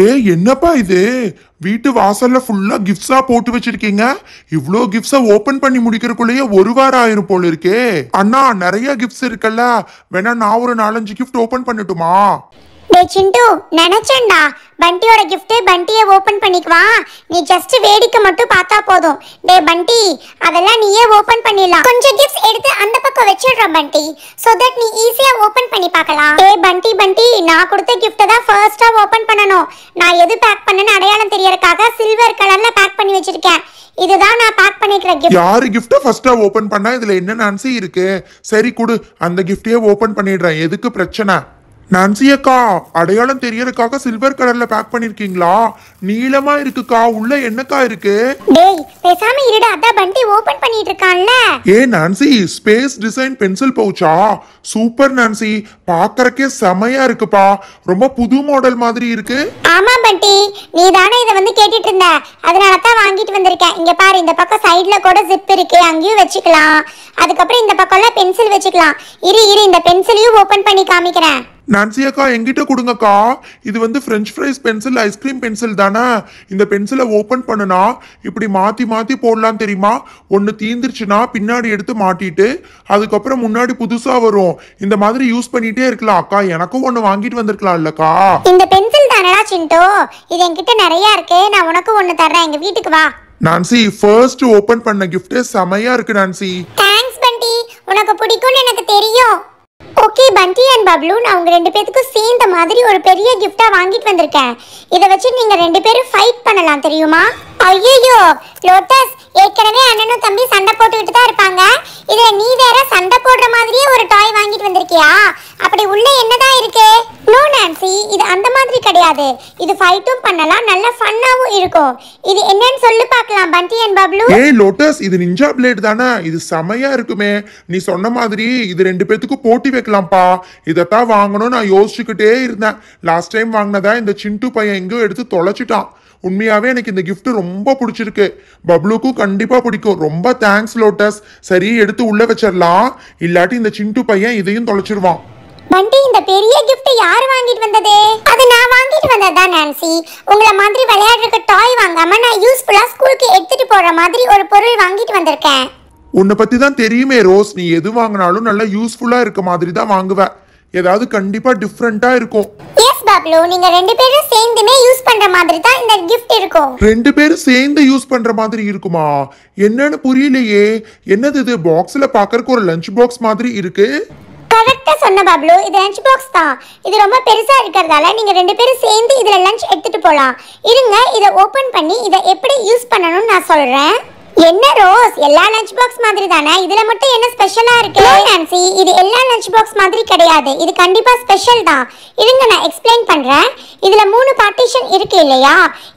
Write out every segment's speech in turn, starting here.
ஏ என்னப்பா இது வீட்டு வாசல்ல ஃபுல்லா கிஃப்ட்ஸா போட்டு வச்சிருக்கீங்க இவ்வளோ கிஃப்ட்ஸை ஓபன் பண்ணி முடிக்கிறதுக்குள்ளேயே ஒரு வாரம் ஆயிரும் போல இருக்கே அண்ணா நிறைய கிஃப்ட்ஸ் இருக்குல்ல வேணா நான் ஒரு நாலஞ்சு கிஃப்ட் ஓபன் பண்ணட்டுமா டே சிண்டு நினைச்சேன்டா பண்டியோட கிஃப்ட்டு பண்டியை ஓப்பன் பண்ணிக்குவான் நீ ஜஸ்ட் வேடிக்கை மட்டும் பார்த்தா போதும் டே பண்டி அதெல்லாம் நீயே ஓப்பன் பண்ணிடலாம் கொஞ்சம் கிஃப்ட் எடுத்து அந்த பக்கம் வச்சிடுறோம் பண்டி ஸோ தட் நீ ஈஸியாக ஓப்பன் பண்ணி பார்க்கலாம் டே பண்டி பண்டி நான் கொடுத்த கிஃப்ட்டை தான் ஃபர்ஸ்ட்டாக ஓப்பன் பண்ணணும் நான் எது பேக் பண்ணேன்னு அடையாளம் தெரியறதுக்காக சில்வர் கலரில் பேக் பண்ணி வச்சிருக்கேன் இதுதான் நான் பேக் பண்ணிக்கிற கிஃப்ட் யாரு கிஃப்ட் ஃபர்ஸ்டா ஓபன் பண்ணா இதுல என்ன நான்சி இருக்கு சரி குடு அந்த கிஃப்டையே ஓபன் பண்ணிடுறேன் எதுக்கு பிரச்சனை நன்சியக்கா அடையாளம் தெரியறதுக்காக சில்வர் கலர்ல பேக் பண்ணிருக்கீங்களா நீளமா இருக்குக்கா உள்ள என்னக்கா இருக்கு டேய் பேசாம இருடா அதான் பண்டி ஓபன் பண்ணிட்டு இருக்கான்ல ஏ நான்சி ஸ்பேஸ் டிசைன் பென்சில் பவுச்சா சூப்பர் நான்சி பாக்கறக்கே செமையா இருக்குப்பா ரொம்ப புது மாடல் மாதிரி இருக்கு ஆமா பண்டி நீ தானே இத வந்து கேட்டிட்டு இருந்த அதனால தான் வாங்கிட்டு வந்திருக்கேன் இங்க பாரு இந்த பக்கம் சைடுல கூட ஜிப் இருக்கு அங்கேயும் வச்சுக்கலாம் அதுக்கப்புறம் இந்த பக்கம்ல பென்சில் வச்சுக்கலாம் இரு இரு இந்த பென்சிலையும் ஓபன் பண்ணி காமிக்கிறேன் நான்சி அக்கா எங்கிட்ட கொடுங்கக்கா இது வந்து french fries pencil ice cream pencil தானே இந்த பென்சிலை ஓப்பன் பண்ணுனா இப்படி மாற்றி மாற்றி போடலாம் தெரியுமா ஒன்று தீந்துருச்சுன்னா பின்னாடி எடுத்து மாட்டிட்டு அதுக்கப்புறம் முன்னாடி புதுசாக வரும் இந்த மாதிரி யூஸ் பண்ணிகிட்டே இருக்கலாம் அக்கா எனக்கும் ஒன்று வாங்கிட்டு வந்திருக்கலாம் இல்லக்கா இந்த பென்சில் தானடா சிண்டோ இது என்கிட்ட நிறைய இருக்கு நான் உனக்கு ஒன்று தர்றேன் எங்க வீட்டுக்கு வா நான்சி ஃபர்ஸ்ட் ஓப்பன் பண்ண கிஃப்ட் செமையா இருக்கு நான்சி தேங்க்ஸ் பண்டி உனக்கு பிடிக்கும்னு எனக்கு தெரியும் ஓகே பண்டி அண்ட் பப்ளு நான் ரெண்டு பேத்துக்கும் சேர்ந்த மாதிரி ஒரு பெரிய கிஃப்டா வாங்கிட்டு வந்திருக்கேன் இதை வச்சு நீங்கள் ரெண்டு பேரும் ஃபைட் பண்ணலாம் தெரியுமா ஐயோ லோட்டஸ் ஏற்கனவே அண்ணனும் தம்பி சண்டை போட்டுக்கிட்டு தான் இருப்பாங்க இதுல நீ வேற சண்டை போடுற மாதிரியே ஒரு டாய் வாங்கிட்டு வந்திருக்கியா அப்படி உள்ள என்னதான் இருக்கு நோ நான்சி இது அந்த மாதிரி கிடையாது இது ஃபைட்டும் பண்ணலாம் நல்ல ஃபன்னாவும் இருக்கும் இது என்னன்னு சொல்லு பார்க்கலாம் பண்டி அண்ட் பப்ளூ ஏய் லோட்டஸ் இது நிஞ்சா பிளேட் தானே இது சமையா இருக்குமே நீ சொன்ன மாதிரி இது ரெண்டு பேத்துக்கு போட்டி வைக்கலாம்ப்பா இதைத்தான் வாங்கணும் நான் யோசிச்சுக்கிட்டே இருந்தேன் லாஸ்ட் டைம் வாங்கினதா இந்த சிண்டு பையன் எங்கேயோ எடுத்து தொலைச்சிட்டான் உண்மையாகவே எனக்கு இந்த கிஃப்ட் ரொம்ப பிடிச்சிருக்கு பப்ளுக்கும் கண்டிப்பாக பிடிக்கும் ரொம்ப தேங்க்ஸ் லோட்டஸ் சரி எடுத்து உள்ளே வச்சிடலாம் இல்லாட்டி இந்த சிண்டு பையன் இதையும் தொலைச்சிருவான் பண்டி இந்த பெரிய கிஃப்ட் யார் வாங்கிட்டு வந்தது அது நான் வாங்கிட்டு தான் நான்சி உங்களை மாதிரி விளையாடுறதுக்கு டாய் வாங்காம நான் யூஸ்ஃபுல்லா ஸ்கூலுக்கு எடுத்துட்டு போற மாதிரி ஒரு பொருள் வாங்கிட்டு வந்திருக்கேன் உன்னை பத்தி தான் தெரியுமே ரோஸ் நீ எது வாங்கினாலும் நல்லா யூஸ்ஃபுல்லா இருக்க மாதிரி தான் வாங்குவ ஏதாவது கண்டிப்பா டிஃப்ரெண்டா இருக்கும் பப்ளு நீங்க ரெண்டு பேரும் சேர்ந்துமே யூஸ் பண்ற மாதிரி தான் இந்த கிஃப்ட் இருக்கும் ரெண்டு பேரும் சேர்ந்து யூஸ் பண்ற மாதிரி இருக்குமா என்னன்னு புரியலையே என்னது இது பாக்ஸ்ல பாக்கறதுக்கு ஒரு லஞ்ச் பாக்ஸ் மாதிரி இருக்கு கரெக்டா சொன்ன பப்ளு இது லஞ்ச் பாக்ஸ் தான் இது ரொம்ப பெருசா இருக்கறதால நீங்க ரெண்டு பேரும் சேர்ந்து இதுல லஞ்ச் எடுத்துட்டு போலாம் இருங்க இத ஓபன் பண்ணி இத எப்படி யூஸ் பண்ணனும் நான் சொல்றேன் என்ன ரோஸ் எல்லா லஞ்ச் பாக்ஸ் மாதிரி தானே இதுல மட்டும் என்ன ஸ்பெஷலா இருக்கு நான்சி இது எல்லா லஞ்ச் பாக்ஸ் மாதிரி கிடையாது இது கண்டிப்பா ஸ்பெஷல் தான் இருங்க நான் எக்ஸ்பிளைன் பண்றேன் இதுல மூணு பார்ட்டிஷன் இருக்கு இல்லையா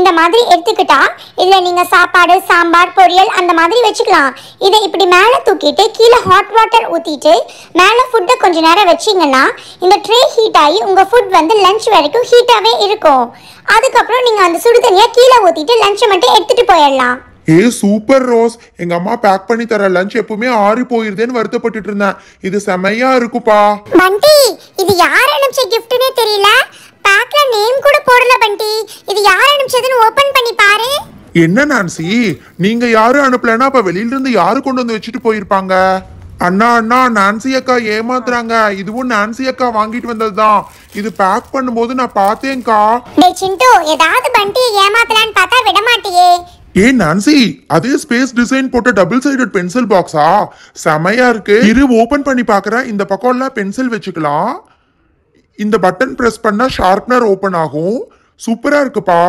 இந்த மாதிரி எடுத்துக்கிட்டா இதுல நீங்க சாப்பாடு சாம்பார் பொரியல் அந்த மாதிரி வச்சுக்கலாம் இதை இப்படி மேலே தூக்கிட்டு கீழே ஹாட் வாட்டர் ஊத்திட்டு மேலே ஃபுட்டை கொஞ்ச நேரம் வச்சிங்கன்னா இந்த ட்ரே ஹீட் ஆகி உங்க ஃபுட் வந்து லஞ்ச் வரைக்கும் ஹீட்டாவே இருக்கும் அதுக்கப்புறம் நீங்க அந்த சுடு தண்ணியை கீழே ஊத்திட்டு லஞ்சை மட்டும் எடுத்துட்டு போயிடலாம் ஏ சூப்பர் ரோஸ் எங்க அம்மா பேக் பண்ணி தர லஞ்ச் எப்பவுமே ஆறி போயிருதேன்னு வருத்தப்பட்டுட்டு இருந்தேன் இது செமையா இருக்குப்பா பண்டி இது யார் அனுப்பிச்ச கிஃப்ட்னே தெரியல பேக்ல நேம் கூட போடல பண்டி இது யார் அனுப்பிச்சதுன்னு ஓபன் பண்ணி பாரு என்ன நான்சி நீங்க யாரும் அனுப்பலன்னா அப்ப வெளியில இருந்து யாரு கொண்டு வந்து வச்சுட்டு போயிருப்பாங்க அண்ணா அண்ணா நான்சி அக்கா ஏமாத்துறாங்க இதுவும் நான்சி அக்கா வாங்கிட்டு வந்ததுதான் இது பேக் பண்ணும்போது நான் பார்த்தேன்க்கா டேய் சிந்து ஏதாவது பண்டி ஏமாத்தலான்னு பார்த்தா விட மாட்டியே ஏ நான்சி அதே ஸ்பேஸ் டிசைன் போட்ட டபுள் சைடட் பென்சில் பாக்ஸா செமையா இருக்கு இரு ஓபன் பண்ணி பாக்குறேன் இந்த பக்கம் எல்லாம் பென்சில் வச்சுக்கலாம் இந்த பட்டன் பிரஸ் பண்ணா ஷார்ப்னர் ஓபன் ஆகும் சூப்பராக இருக்குப்பா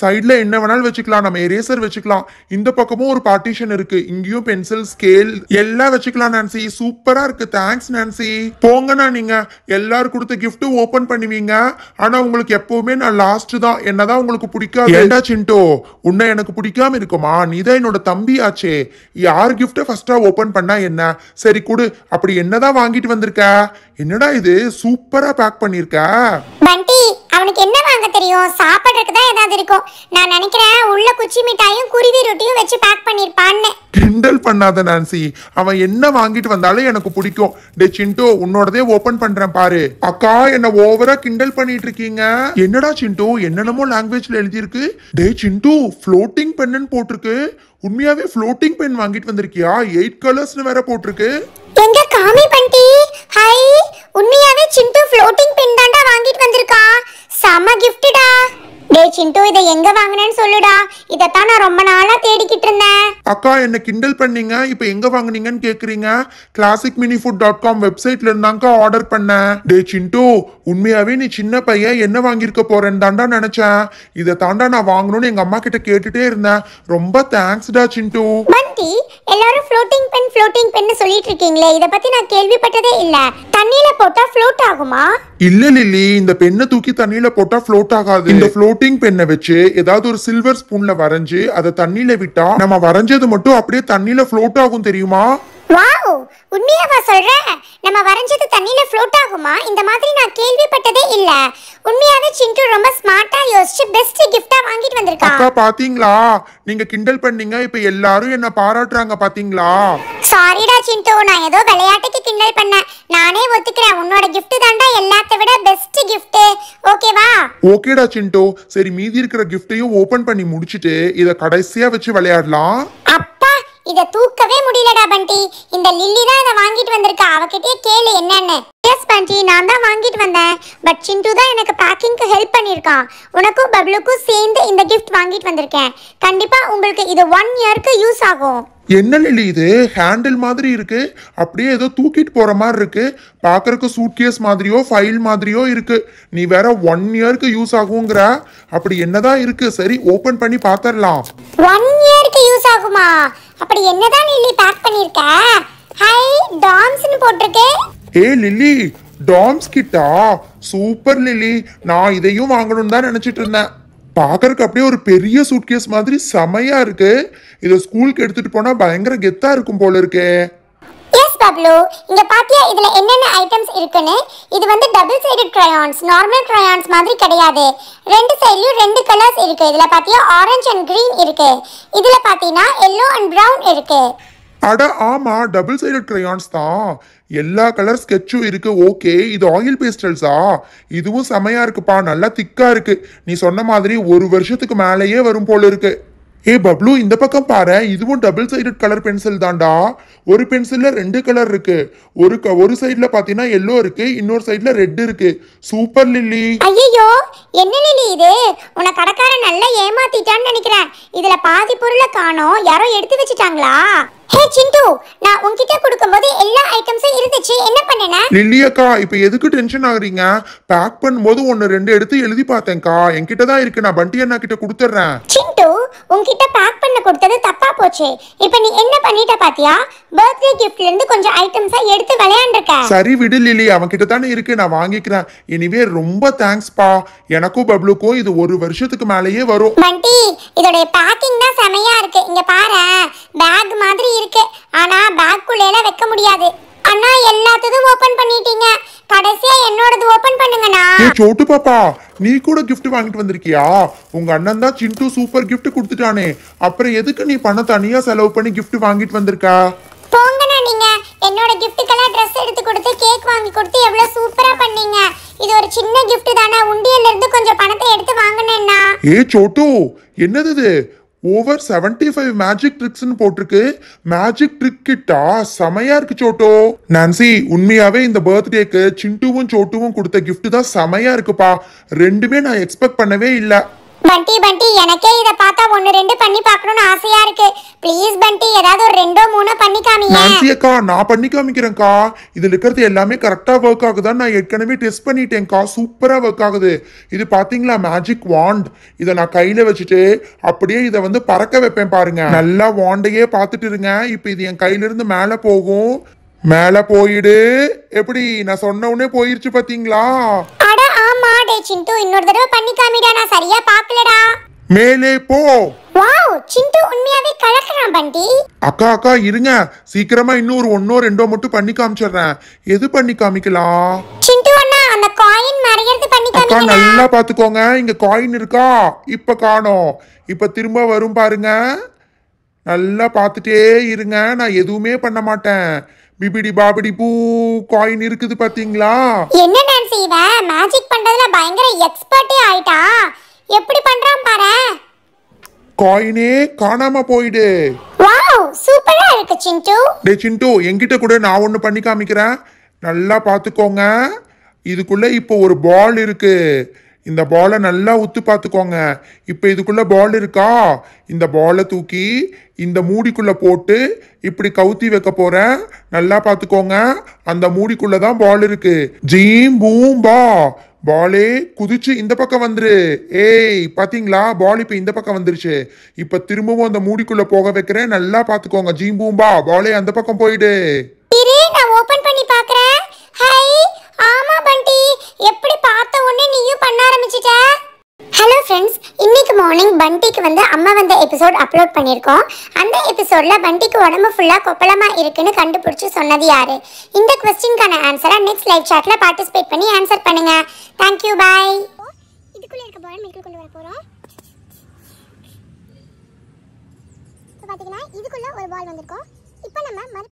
சைடில் என்ன வேணாலும் வச்சுக்கலாம் நம்ம எரேசர் வச்சுக்கலாம் இந்த பக்கமும் ஒரு பார்ட்டிஷன் இருக்கு இங்கேயும் பென்சில் ஸ்கேல் எல்லாம் வச்சுக்கலாம் நான்சி சூப்பராக இருக்கு தேங்க்ஸ் நான்சி போங்கண்ணா நீங்கள் எல்லாரும் கொடுத்த கிஃப்ட்டும் ஓப்பன் பண்ணுவீங்க ஆனால் உங்களுக்கு எப்போவுமே நான் லாஸ்ட் தான் என்னதான் உங்களுக்கு பிடிக்காது ஏண்டா சின்டோ உன்னை எனக்கு பிடிக்காம இருக்குமா நீ தான் என்னோட தம்பி ஆச்சே யார் கிஃப்டை ஃபஸ்ட்டாக ஓப்பன் பண்ணா என்ன சரி கொடு அப்படி என்னதான் வாங்கிட்டு வந்திருக்க என்னடா இது சூப்பராக பேக் பண்ணியிருக்க அவனுக்கு என்ன வாங்க தெரியும் சாப்பிட்றதுக்கு தான் ஏதாவது இருக்கும் நான் நினைக்கிறேன் உள்ள குச்சி மிட்டாயும் குருவி ரொட்டியும் வச்சு பேக் பண்ணிருப்பான்னு கிண்டல் பண்ணாத நான்சி அவன் என்ன வாங்கிட்டு வந்தாலும் எனக்கு பிடிக்கும் டே சிண்டு உன்னோடதே ஓபன் பண்றேன் பாரு அக்கா என்ன ஓவரா கிண்டல் பண்ணிட்டு இருக்கீங்க என்னடா சிண்டு என்னென்னமோ லாங்குவேஜ்ல எழுதியிருக்கு டே சிண்டு ஃப்ளோட்டிங் பென்னு போட்டிருக்கு உண்மையாவே ஃப்ளோட்டிங் பென் வாங்கிட்டு வந்திருக்கியா எயிட் கலர்ஸ்னு வேற போட்டிருக்கு எங்க காமி பண்டி ஹாய் உண்மையாவே சிண்டு ஃப்ளோட்டிங் பென் தான்டா சிண்டு இதை எங்க வாங்கினேன்னு சொல்லுடா தான் நான் ரொம்ப நாளா தேடிக்கிட்டு இருந்தேன் அக்கா என்ன கிண்டல் பண்ணீங்க இப்போ எங்க வாங்குனீங்கன்னு கேக்குறீங்க classic mini food dot com வெப்சைட்ல இருந்தாங்க ஆர்டர் பண்ணேன் டே சிண்டு உண்மையாவே நீ சின்ன பையன் என்ன வாங்கியிருக்க போறேன்னு தாண்டா நினைச்சேன் இதை தாண்டா நான் வாங்கணும்னு எங்க அம்மா கிட்ட கேட்டுட்டே இருந்தேன் ரொம்ப தேங்க்ஸ்டா சிண்டு பந்தி எல்லாரும் ஃப்ளோட்டிங் பென் ஃப்ளோட்டிங் பென் சொல்லிட்டு இருக்கீங்களே இதை பத்தி நான் கேள்விப்பட்டதே இல்ல தண்ணியில போட்டா ஃப்ளோட் ஆகுமா இல்ல லில்லி இந்த பெண்ணை தூக்கி தண்ணியில போட்டா ஃப்ளோட் ஆகாது இந்த ஃப்ளோட்டிங் பெண்ணை வச்சு ஏதாவது ஒரு சில்வர் ஸ்பூன்ல வரைஞ்சு அதை தண்ணியில விட்டா நம்ம வரைஞ்சது மட்டும் அப்படியே தண்ணியில ஃப்ளோட் ஆகும் தெரியுமா உண்மையாவா சொல்ற நம்ம வரைஞ்சது தண்ணியில ஃப்ளோட் ஆகுமா இந்த மாதிரி நான் கேள்விப்பட்டதே இல்ல உண்மையாவே சிண்டு ரொம்ப ஸ்மார்ட்டா யோசிச்சு பெஸ்ட் கிஃப்டா வாங்கிட்டு வந்திருக்கா அக்கா பாத்தீங்களா நீங்க கிண்டல் பண்ணீங்க இப்போ எல்லாரும் என்ன பாராட்டுறாங்க பாத்தீங்களா சாரிடா சிண்டு நான் ஏதோ விளையாட்டுக்கு கிண்டல் பண்ணேன் நானே ஒத்துக்கிறேன் உன்னோட கிஃப்ட் தாண்டா எல்லாத்த விட பெஸ்ட் கிஃப்ட் ஓகேவா ஓகேடா சிண்டோ சரி மீதி இருக்கிற கிஃப்டையும் ஓபன் பண்ணி முடிச்சிட்டு இத கடைசியா வச்சு விளையாடலாம் இத தூக்கவே முடியலடா பண்டி இந்த லில்லி தான் இத வாங்கிட்டு வந்திருக்கா அவகிட்டே கேளு என்னன்னு எஸ் பண்டி நான் தான் வாங்கிட்டு வந்தேன் பட் சிந்து தான் எனக்கு பேக்கிங்க்கு ஹெல்ப் பண்ணியிருக்கான் உனக்கும் பப்ளுக்கும் சேர்ந்து இந்த கிஃப்ட் வாங்கிட்டு வந்திருக்கேன் கண்டிப்பா உங்களுக்கு இது ஒன் இயருக்கு யூஸ் ஆகும் என்ன லில்லி இது ஹேண்டில் மாதிரி இருக்கு அப்படியே ஏதோ தூக்கிட்டு போற மாதிரி இருக்கு பாக்குறதுக்கு சூட்கேஸ் மாதிரியோ ஃபைல் மாதிரியோ இருக்கு நீ வேற ஒன் இயருக்கு யூஸ் ஆகுங்கிற அப்படி என்னதான் இருக்கு சரி ஓபன் பண்ணி பாத்திரலாம் ஒன் இயருக்கு யூஸ் ஆகுமா அப்படி என்னதான் லில்லி பேக் பண்ணிருக்க ஹை டாம்ஸ்னு போட்டிருக்கு ஏய் லில்லி டாம்ஸ் கிட்டா சூப்பர் லில்லி நான் இதையும் வாங்கணும்னு தான் நினைச்சிட்டு இருந்தேன் பார்க்கறக்கு அப்படியே ஒரு பெரிய சூட்கேஸ் மாதிரி செமையா இருக்கு இதை ஸ்கூலுக்கு எடுத்துட்டு போனா பயங்கர கெத்தா இருக்கும் போல இருக்கே எஸ் இங்க பாத்தியா இதுல என்னென்ன ஐட்டம்ஸ் இருக்குன்னு இது வந்து double side crayons normal crayons மாதிரி கிடையாது ரெண்டு சைடுலயும் ரெண்டு கலர்ஸ் இருக்கு இதுல பாத்தியா ஆரஞ்சு அண்ட் கிரீன் இருக்கு இதுல பாத்தீங்கன்னா எல்லோ அண்ட் ப்ரௌன் இருக்கு அட ஆமா டபுள் சைடு க்ரையான்ஸ் தான் எல்லா கலர் ஸ்கெட்சும் இருக்கு ஓகே இது ஆயில் பேஸ்டல்ஸா இதுவும் செமையா இருக்குப்பா நல்லா திக்கா இருக்கு நீ சொன்ன மாதிரி ஒரு வருஷத்துக்கு மேலேயே வரும் போல இருக்கு ஏ பப்ளு இந்த பக்கம் பாரு இதுவும் டபுள் சைடட் கலர் பென்சில் தான்டா ஒரு பென்சிலில் ரெண்டு கலர் இருக்கு ஒரு க ஒரு சைடில் பார்த்தீங்கன்னா எல்லோ இருக்கு இன்னொரு சைடில் ரெட் இருக்கு சூப்பர் லில்லி ஐயோ என்ன லில்லி இது உன கடைக்காரன் நல்லா ஏமாத்திட்டான்னு நினைக்கிறேன் இதில் பாதி பொருளை காணோம் யாரோ எடுத்து வச்சுட்டாங்களா ஹே சிந்து நான் உன்கிட்ட கொடுக்கும்போது எல்லா ஐட்டம்ஸும் இருந்துச்சு என்ன பண்ணேனா லில்லி அக்கா இப்போ எதுக்கு டென்ஷன் ஆகுறீங்க பேக் பண்ணும்போது ஒன்று ரெண்டு எடுத்து எழுதி பார்த்தேன்க்கா என்கிட்ட தான் இருக்கு நான் பண்டி அண்ணா கிட்ட கொடுத்துட்றேன் உன்கிட்ட பேக் பண்ண கொடுத்தது தப்பா போச்சே இப்போ நீ என்ன பண்ணிட்ட பாத்தியா பர்த்டே கிஃப்ட்ல இருந்து கொஞ்சம் ஐட்டம்ஸா எடுத்து விளையாண்டிருக்க சரி விடு லிலி அவன் கிட்ட தானே இருக்கு நான் வாங்கிக்கிறேன் இனிவே ரொம்ப தேங்க்ஸ் பா எனக்கும் பப்ளுக்கும் இது ஒரு வருஷத்துக்கு மேலேயே வரும் மண்டி இதோட பேக்கிங் தான் செமையா இருக்கு இங்க பாரு பேக் மாதிரி இருக்கு ஆனா பேக் எல்லாம் வைக்க முடியாது அண்ணா எல்லாத்ததும் ஓபன் பண்ணிட்டீங்க கடைசியா என்னோடது ஓபன் பண்ணுங்கண்ணா ஏ சோட்டு பாப்பா நீ கூட கிஃப்ட் வாங்கிட்டு வந்திருக்கியா உங்க அண்ணன் தான் சிண்டு சூப்பர் கிஃப்ட் கொடுத்துட்டானே அப்புறம் எதுக்கு நீ பணம் தனியா செலவு பண்ணி கிஃப்ட் வாங்கிட்டு வந்திருக்க போங்கனா நீங்க என்னோட கிஃப்ட்டுக்கெல்லாம் ட்ரெஸ் எடுத்து கொடுத்து கேக் வாங்கி கொடுத்து எவ்வளவு சூப்பரா பண்ணீங்க இது ஒரு சின்ன கிஃப்ட் தானே உண்டியல்ல இருந்து கொஞ்சம் பணத்தை எடுத்து வாங்கினேன்னா ஏ சோட்டு என்னது ஓவர் செவன்டி ஃபைவ் மேஜிக் ட்ரிக்ஸ்னு போட்டிருக்கு மேஜிக் ட்ரிக் கிட்டா செமையா இருக்கு சோட்டோ நான்சி உண்மையாவே இந்த பர்த்டேக்கு சிண்டுவும் சோட்டுவும் கொடுத்த கிஃப்ட் தான் செமையா இருக்குப்பா ரெண்டுமே நான் எக்ஸ்பெக்ட் பண்ணவே இல்லை பண்டி பண்டி எனக்கே இத ருஷியக்கா நான் பண்ணி காமிக்கிறேன்க்கா இதில் இருக்கிறது எல்லாமே கரெக்டாக ஒர்க் ஆகுதான் நான் ஏற்கனவே டெஸ்ட் பண்ணிட்டேன்க்கா சூப்பராக ஒர்க் ஆகுது இது பார்த்தீங்களா மேஜிக் வாண்ட் இதை நான் கையில் வச்சுட்டு அப்படியே இதை வந்து பறக்க வைப்பேன் பாருங்க நல்லா வாண்டையே பார்த்துட்டு இருங்க இப்போ இது என் கையிலிருந்து மேலே போகும் மேலே போயிடு எப்படி நான் சொன்ன உடனே போயிருச்சு பார்த்தீங்களா அட ஆமா டே சிந்து இன்னொரு தடவை பண்ணி காமிடா நான் சரியா பார்க்கலடா மேலே போ வாவ் சிந்து உண்மையாவே கலக்குறான் பண்டி அக்கா அக்கா இருங்க சீக்கிரமா இன்னொரு ஒன்னோ ரெண்டோ மட்டும் பண்ணி காமிச்சிடுறேன் எது பண்ணி காமிக்கலாம் சிந்து அண்ணா அந்த காயின் மறையறது பண்ணி அக்கா காமிக்கலாம் நல்லா பாத்துக்கோங்க இங்க காயின் இருக்கா இப்ப காணோம் இப்ப திரும்ப வரும் பாருங்க நல்லா பார்த்துட்டே இருங்க நான் எதுவுமே பண்ண மாட்டேன் பிபிடி பாபிடி பூ காயின் இருக்குது பாத்தீங்களா என்ன நான் செய்வேன் மேஜிக் பண்றதுல பயங்கர எக்ஸ்பர்ட்டே ஆயிட்டா எப்படி பண்றாம் பாரு காயினே காணாம போயிடு வாவ் சூப்பரா இருக்கு சிண்டு டேய் சிண்டு என்கிட்ட கூட நான் ஒன்னு பண்ணி காமிக்கிறேன் நல்லா பாத்துக்கோங்க இதுக்குள்ள இப்போ ஒரு பால் இருக்கு இந்த பாலை நல்லா உத்து பார்த்துக்கோங்க இப்போ இதுக்குள்ளே பால் இருக்கா இந்த பாலை தூக்கி இந்த மூடிக்குள்ளே போட்டு இப்படி கவுத்தி வைக்க போகிறேன் நல்லா பார்த்துக்கோங்க அந்த மூடிக்குள்ளே தான் பால் இருக்குது ஜீம் பூம்பா பாலே குதிச்சு இந்த பக்கம் வந்துரு ஏய் பாத்தீங்களா பால் இப்போ இந்த பக்கம் வந்துருச்சு இப்ப திரும்பவும் அந்த மூடிக்குள்ள போக வைக்கிறேன் நல்லா பாத்துக்கோங்க ஜீம்பூம்பா பாலே அந்த பக்கம் போயிடு நான் ஓபன் பண்ணி ஆமா பண்டி எப்படி பார்த்த உடனே நீயும் பண்ண ஆரம்பிச்சிட்ட ஹலோ ஃப்ரெண்ட்ஸ் இன்னைக்கு மார்னிங் பண்டிக்கு வந்து அம்மா வந்த எபிசோட் அப்லோட் பண்ணியிருக்கோம் அந்த எபிசோடில் பண்டிக்கு உடம்பு ஃபுல்லாக கொப்பளமாக இருக்குன்னு கண்டுபிடிச்சி சொன்னது யார் இந்த கொஸ்டின்கான ஆன்சரை நெக்ஸ்ட் லைவ் சாட்டில் பார்ட்டிசிபேட் பண்ணி ஆன்சர் பண்ணுங்கள் தேங்க்யூ பாய் இதுக்குள்ளே இருக்க பால் மில்க்கு கொண்டு வர போகிறோம் இப்போ பார்த்தீங்கன்னா இதுக்குள்ளே ஒரு பால் வந்திருக்கோம் இப்போ நம்ம